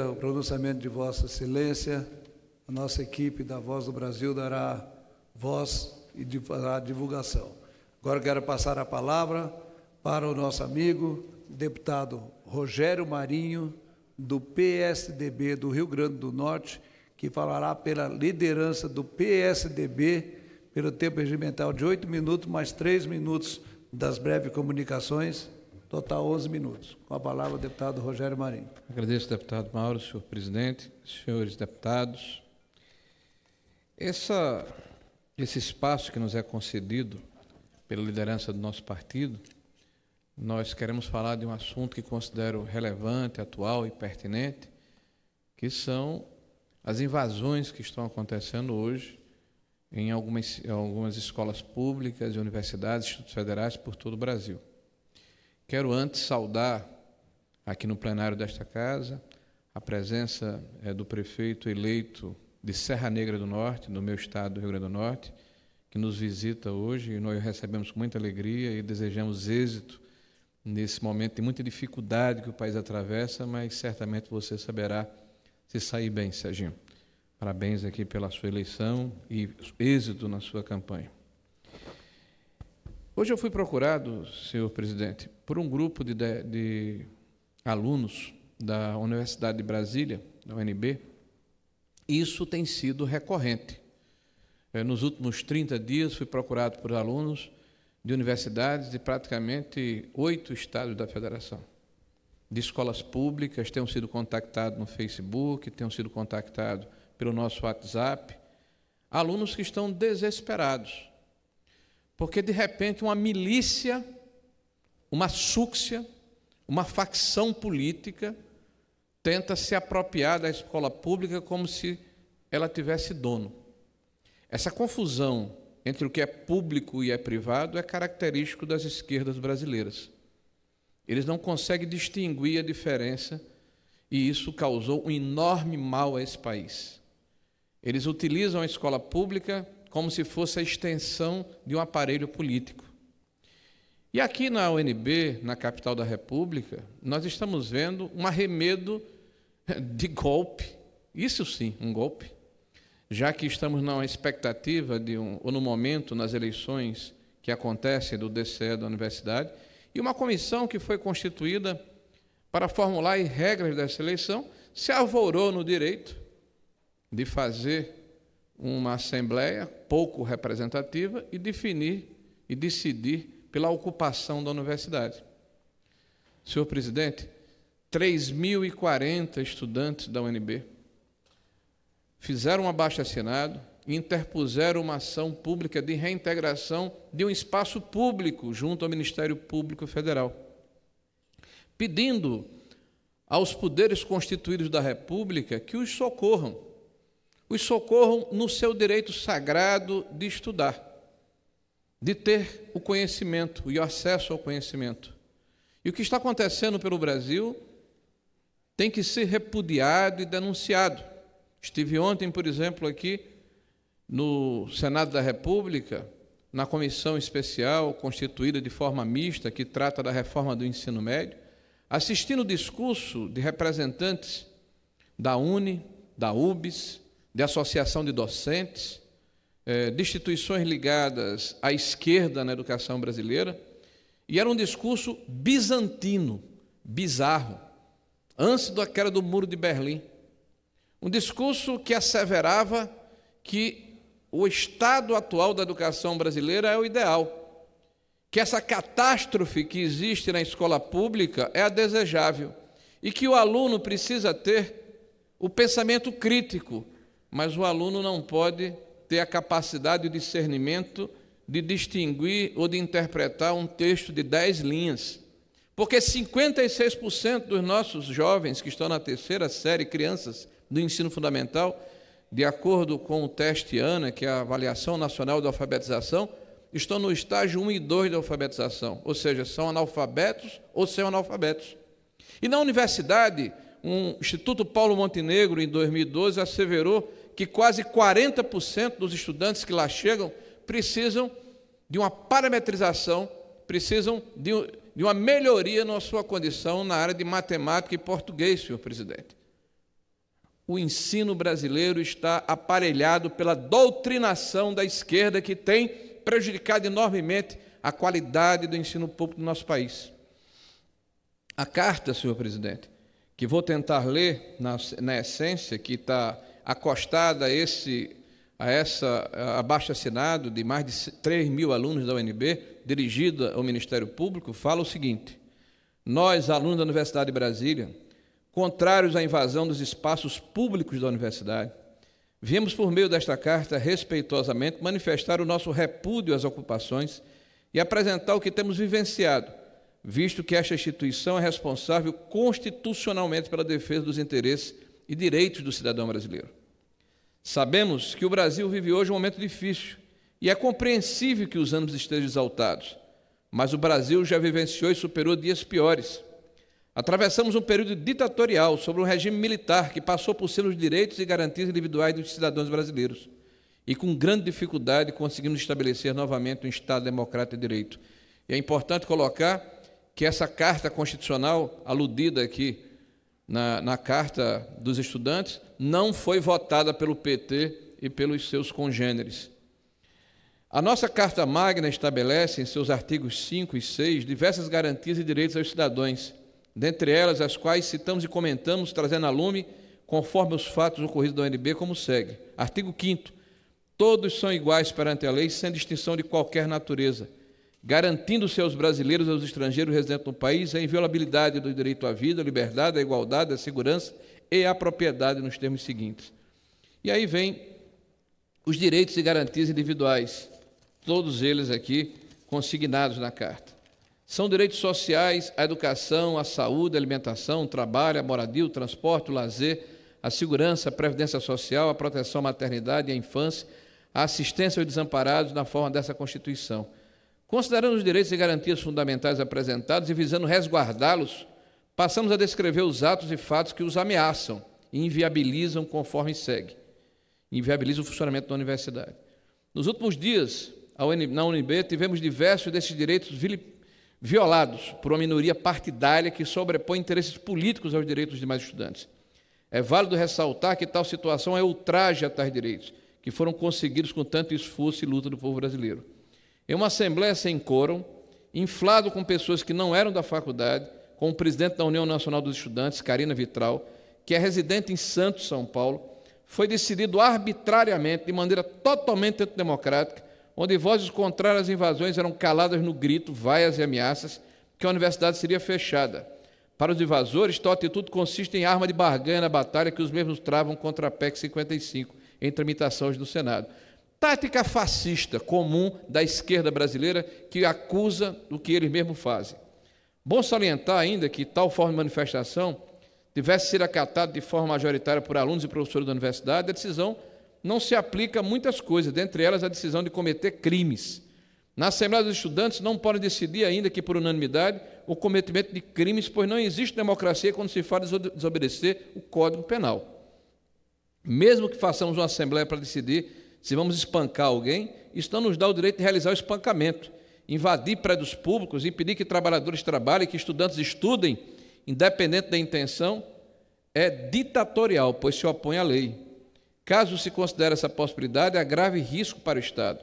É o pronunciamento de Vossa Excelência, a nossa equipe da Voz do Brasil dará voz e dará divulgação. Agora quero passar a palavra para o nosso amigo, deputado Rogério Marinho, do PSDB do Rio Grande do Norte, que falará pela liderança do PSDB pelo tempo regimental de oito minutos, mais três minutos das breves comunicações. Total 11 minutos. Com a palavra, o deputado Rogério Marinho. Agradeço, deputado Mauro, senhor presidente, senhores deputados. Essa, esse espaço que nos é concedido pela liderança do nosso partido, nós queremos falar de um assunto que considero relevante, atual e pertinente, que são as invasões que estão acontecendo hoje em algumas, algumas escolas públicas, universidades, institutos federais por todo o Brasil. Quero antes saudar aqui no plenário desta casa a presença é, do prefeito eleito de Serra Negra do Norte, do meu estado do Rio Grande do Norte, que nos visita hoje e nós o recebemos com muita alegria e desejamos êxito nesse momento de muita dificuldade que o país atravessa, mas certamente você saberá se sair bem, Serginho. Parabéns aqui pela sua eleição e êxito na sua campanha. Hoje eu fui procurado, senhor presidente, por um grupo de, de, de alunos da Universidade de Brasília, da UNB. Isso tem sido recorrente. Eh, nos últimos 30 dias fui procurado por alunos de universidades de praticamente oito estados da federação. De escolas públicas, tenham sido contactados no Facebook, tenham sido contactados pelo nosso WhatsApp. Alunos que estão desesperados porque de repente uma milícia, uma súcia, uma facção política tenta se apropriar da escola pública como se ela tivesse dono. Essa confusão entre o que é público e é privado é característico das esquerdas brasileiras. Eles não conseguem distinguir a diferença e isso causou um enorme mal a esse país. Eles utilizam a escola pública como se fosse a extensão de um aparelho político. E aqui na UNB, na capital da República, nós estamos vendo um arremedo de golpe. Isso sim, um golpe. Já que estamos na expectativa de um, ou no momento nas eleições que acontecem do DCE da universidade, e uma comissão que foi constituída para formular regras dessa eleição se alvorou no direito de fazer uma assembleia pouco representativa e definir e decidir pela ocupação da universidade. Senhor presidente, 3.040 estudantes da UNB fizeram um abaixo-assinado e interpuseram uma ação pública de reintegração de um espaço público junto ao Ministério Público Federal, pedindo aos poderes constituídos da República que os socorram os socorram no seu direito sagrado de estudar, de ter o conhecimento e o acesso ao conhecimento. E o que está acontecendo pelo Brasil tem que ser repudiado e denunciado. Estive ontem, por exemplo, aqui no Senado da República, na comissão especial constituída de forma mista que trata da reforma do ensino médio, assistindo o discurso de representantes da UNE, da UBS, de associação de docentes, eh, de instituições ligadas à esquerda na educação brasileira, e era um discurso bizantino, bizarro, antes da queda do Muro de Berlim. Um discurso que asseverava que o estado atual da educação brasileira é o ideal, que essa catástrofe que existe na escola pública é a desejável e que o aluno precisa ter o pensamento crítico mas o aluno não pode ter a capacidade de discernimento de distinguir ou de interpretar um texto de 10 linhas. Porque 56% dos nossos jovens que estão na terceira série, crianças do ensino fundamental, de acordo com o teste ANA, que é a Avaliação Nacional de Alfabetização, estão no estágio 1 e 2 da alfabetização, ou seja, são analfabetos ou são analfabetos. E na universidade, um Instituto Paulo Montenegro, em 2012, asseverou que quase 40% dos estudantes que lá chegam precisam de uma parametrização, precisam de, de uma melhoria na sua condição na área de matemática e português, senhor presidente. O ensino brasileiro está aparelhado pela doutrinação da esquerda que tem prejudicado enormemente a qualidade do ensino público do nosso país. A carta, senhor presidente, que vou tentar ler na, na essência, que está acostada a esse a essa abaixo-assinado de mais de 3 mil alunos da UNB, dirigida ao Ministério Público, fala o seguinte: Nós, alunos da Universidade de Brasília, contrários à invasão dos espaços públicos da universidade, viemos por meio desta carta respeitosamente manifestar o nosso repúdio às ocupações e apresentar o que temos vivenciado, visto que esta instituição é responsável constitucionalmente pela defesa dos interesses e direitos do cidadão brasileiro. Sabemos que o Brasil vive hoje um momento difícil e é compreensível que os anos estejam exaltados, mas o Brasil já vivenciou e superou dias piores. Atravessamos um período ditatorial sobre um regime militar que passou por cima de direitos e garantias individuais dos cidadãos brasileiros e com grande dificuldade conseguimos estabelecer novamente um Estado democrático e direito. E é importante colocar que essa carta constitucional aludida aqui na, na carta dos estudantes, não foi votada pelo PT e pelos seus congêneres. A nossa Carta Magna estabelece, em seus artigos 5 e 6, diversas garantias e direitos aos cidadãos, dentre elas as quais citamos e comentamos, trazendo a lume, conforme os fatos ocorridos da UNB, como segue. Artigo 5 Todos são iguais perante a lei, sem distinção de qualquer natureza garantindo-se aos brasileiros e aos estrangeiros residentes no país a inviolabilidade do direito à vida, à liberdade, à igualdade, à segurança e à propriedade nos termos seguintes. E aí vem os direitos e garantias individuais, todos eles aqui consignados na carta. São direitos sociais, a educação, a saúde, a alimentação, o trabalho, a moradia, o transporte, o lazer, a segurança, a previdência social, a proteção à maternidade e à infância, a assistência aos desamparados na forma dessa Constituição. Considerando os direitos e garantias fundamentais apresentados e visando resguardá-los, passamos a descrever os atos e fatos que os ameaçam e inviabilizam conforme segue. Inviabiliza o funcionamento da universidade. Nos últimos dias, na UNB, tivemos diversos desses direitos violados por uma minoria partidária que sobrepõe interesses políticos aos direitos dos demais estudantes. É válido ressaltar que tal situação é ultraje a tais direitos, que foram conseguidos com tanto esforço e luta do povo brasileiro. Em uma assembleia sem quórum, inflado com pessoas que não eram da faculdade, com o presidente da União Nacional dos Estudantes, Karina Vitral, que é residente em Santos, São Paulo, foi decidido arbitrariamente, de maneira totalmente antidemocrática, onde vozes contrárias às invasões eram caladas no grito, vaias e ameaças, que a universidade seria fechada. Para os invasores, tal atitude consiste em arma de barganha na batalha que os mesmos travam contra a PEC 55, em imitações do Senado. Tática fascista comum da esquerda brasileira que acusa o que eles mesmos fazem. Bom salientar ainda que tal forma de manifestação tivesse sido acatada de forma majoritária por alunos e professores da universidade, a decisão não se aplica a muitas coisas, dentre elas a decisão de cometer crimes. Na Assembleia dos Estudantes não podem decidir ainda que por unanimidade o cometimento de crimes, pois não existe democracia quando se fala de desobedecer o Código Penal. Mesmo que façamos uma assembleia para decidir se vamos espancar alguém, isso não nos dá o direito de realizar o espancamento. Invadir prédios públicos, impedir que trabalhadores trabalhem, que estudantes estudem, independente da intenção, é ditatorial, pois se opõe à lei. Caso se considere essa possibilidade, há grave risco para o Estado.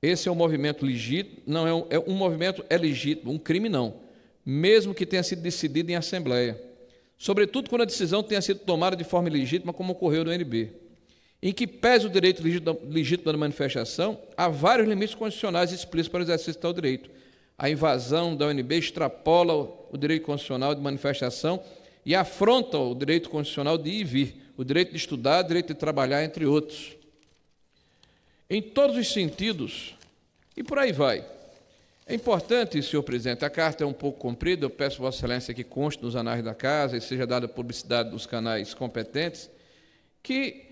Esse é um movimento legítimo, não é um, é um movimento é legítimo, um crime não, mesmo que tenha sido decidido em assembleia. Sobretudo quando a decisão tenha sido tomada de forma ilegítima, como ocorreu no NB em que pese o direito legítimo da manifestação, há vários limites constitucionais explícitos para o exercício de tal direito. A invasão da UNB extrapola o direito constitucional de manifestação e afronta o direito constitucional de ir e vir, o direito de estudar, o direito de trabalhar, entre outros. Em todos os sentidos, e por aí vai. É importante, senhor presidente, a carta é um pouco comprida, eu peço Vossa Excelência que conste nos anais da casa e seja dada publicidade dos canais competentes, que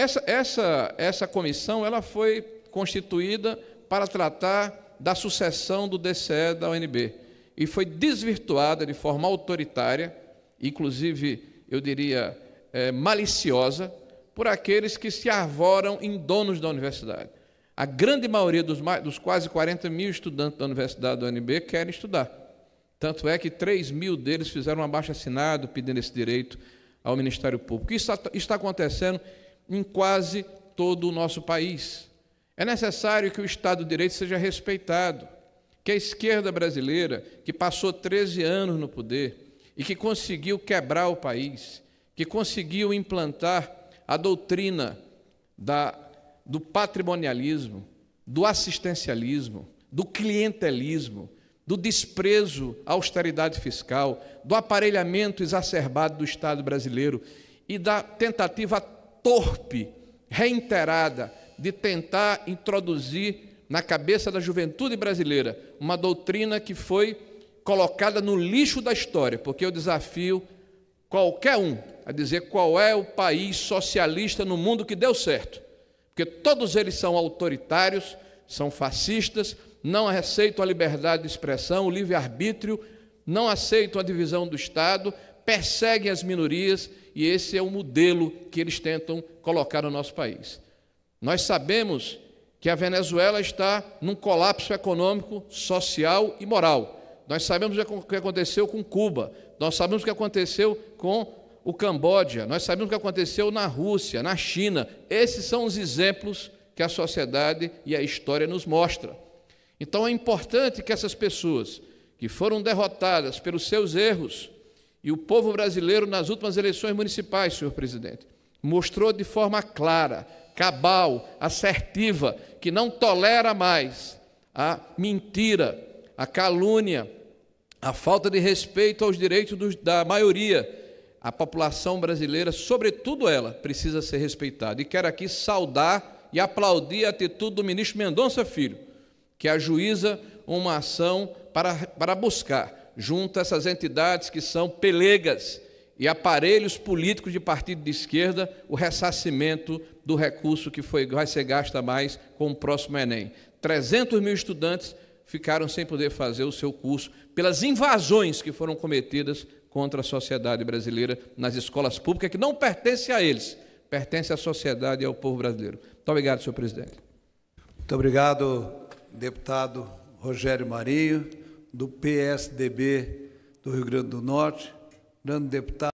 essa, essa, essa comissão ela foi constituída para tratar da sucessão do DCE da UNB e foi desvirtuada de forma autoritária, inclusive, eu diria, é, maliciosa, por aqueles que se arvoram em donos da universidade. A grande maioria dos, dos quase 40 mil estudantes da Universidade da UNB querem estudar. Tanto é que 3 mil deles fizeram um abaixo-assinado pedindo esse direito ao Ministério Público. Isso está acontecendo em quase todo o nosso país. É necessário que o Estado de Direito seja respeitado, que a esquerda brasileira, que passou 13 anos no poder e que conseguiu quebrar o país, que conseguiu implantar a doutrina da, do patrimonialismo, do assistencialismo, do clientelismo, do desprezo à austeridade fiscal, do aparelhamento exacerbado do Estado brasileiro e da tentativa torpe, reiterada, de tentar introduzir na cabeça da juventude brasileira uma doutrina que foi colocada no lixo da história, porque eu desafio qualquer um a dizer qual é o país socialista no mundo que deu certo. Porque todos eles são autoritários, são fascistas, não aceitam a liberdade de expressão, o livre-arbítrio, não aceitam a divisão do Estado, perseguem as minorias e esse é o modelo que eles tentam colocar no nosso país. Nós sabemos que a Venezuela está num colapso econômico, social e moral. Nós sabemos o que aconteceu com Cuba, nós sabemos o que aconteceu com o Camboja, nós sabemos o que aconteceu na Rússia, na China. Esses são os exemplos que a sociedade e a história nos mostra. Então é importante que essas pessoas que foram derrotadas pelos seus erros, e o povo brasileiro, nas últimas eleições municipais, senhor presidente, mostrou de forma clara, cabal, assertiva, que não tolera mais a mentira, a calúnia, a falta de respeito aos direitos dos, da maioria. A população brasileira, sobretudo ela, precisa ser respeitada. E quero aqui saudar e aplaudir a atitude do ministro Mendonça Filho, que ajuiza uma ação para, para buscar junto a essas entidades que são pelegas e aparelhos políticos de partido de esquerda o ressarcimento do recurso que foi, vai ser gasta mais com o próximo Enem. 300 mil estudantes ficaram sem poder fazer o seu curso pelas invasões que foram cometidas contra a sociedade brasileira nas escolas públicas, que não pertence a eles, pertence à sociedade e ao povo brasileiro. Muito obrigado, senhor presidente. Muito obrigado, deputado Rogério Marinho do PSDB do Rio Grande do Norte, grande deputado.